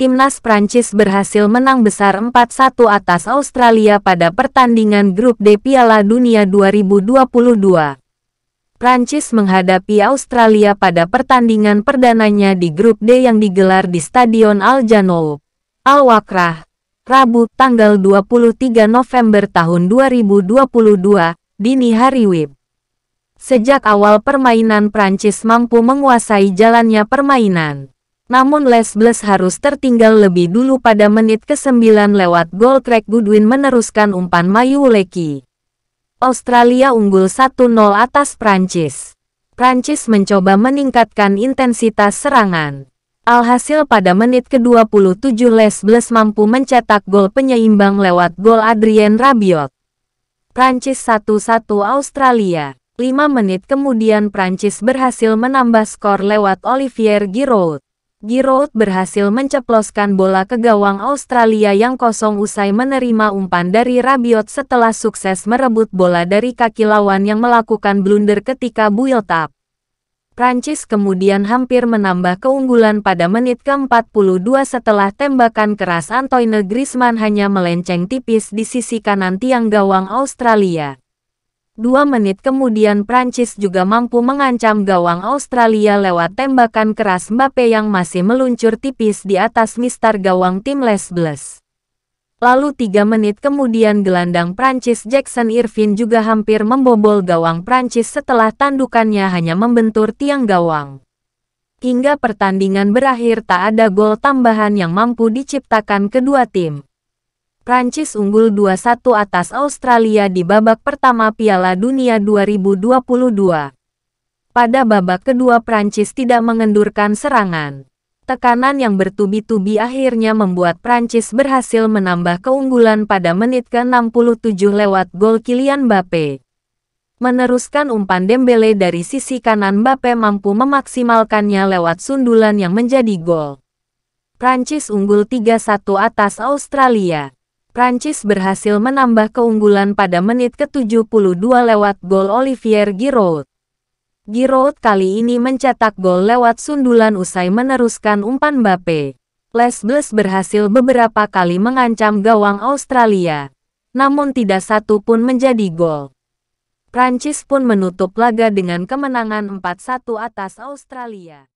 timnas Prancis berhasil menang besar 4-1 atas Australia pada pertandingan grup D Piala Dunia 2022. Prancis menghadapi Australia pada pertandingan perdananya di grup D yang digelar di Stadion Al Janoub, Al Wakrah, Rabu, tanggal 23 November tahun 2022, dini hari WIB. Sejak awal permainan Prancis mampu menguasai jalannya permainan namun Les Bles harus tertinggal lebih dulu pada menit ke-9 lewat gol Craig Goodwin meneruskan umpan Mayu Leki. Australia unggul 1-0 atas Prancis. Prancis mencoba meningkatkan intensitas serangan. Alhasil pada menit ke-27 Les Bles mampu mencetak gol penyeimbang lewat gol Adrien Rabiot. Prancis 1-1 Australia. 5 menit kemudian Prancis berhasil menambah skor lewat Olivier Giroud. Giroud berhasil menceploskan bola ke gawang Australia yang kosong usai menerima umpan dari Rabiot setelah sukses merebut bola dari kaki lawan yang melakukan blunder ketika build up. Prancis kemudian hampir menambah keunggulan pada menit ke-42 setelah tembakan keras Antoine Griezmann hanya melenceng tipis di sisi kanan tiang gawang Australia. Dua menit kemudian Prancis juga mampu mengancam gawang Australia lewat tembakan keras Mbappe yang masih meluncur tipis di atas mistar gawang tim Les Bleus. Lalu tiga menit kemudian gelandang Prancis Jackson Irvine juga hampir membobol gawang Prancis setelah tandukannya hanya membentur tiang gawang. Hingga pertandingan berakhir tak ada gol tambahan yang mampu diciptakan kedua tim. Prancis unggul 2-1 atas Australia di babak pertama Piala Dunia 2022. Pada babak kedua Prancis tidak mengendurkan serangan. Tekanan yang bertubi-tubi akhirnya membuat Prancis berhasil menambah keunggulan pada menit ke-67 lewat gol Kylian Mbappe. Meneruskan umpan Dembele dari sisi kanan Mbappe mampu memaksimalkannya lewat sundulan yang menjadi gol. Prancis unggul 3-1 atas Australia. Prancis berhasil menambah keunggulan pada menit ke-72 lewat gol Olivier Giroud. Giroud kali ini mencetak gol lewat sundulan usai meneruskan umpan Mbappe. Les Bleus berhasil beberapa kali mengancam gawang Australia, namun tidak satu pun menjadi gol. Prancis pun menutup laga dengan kemenangan 4-1 atas Australia.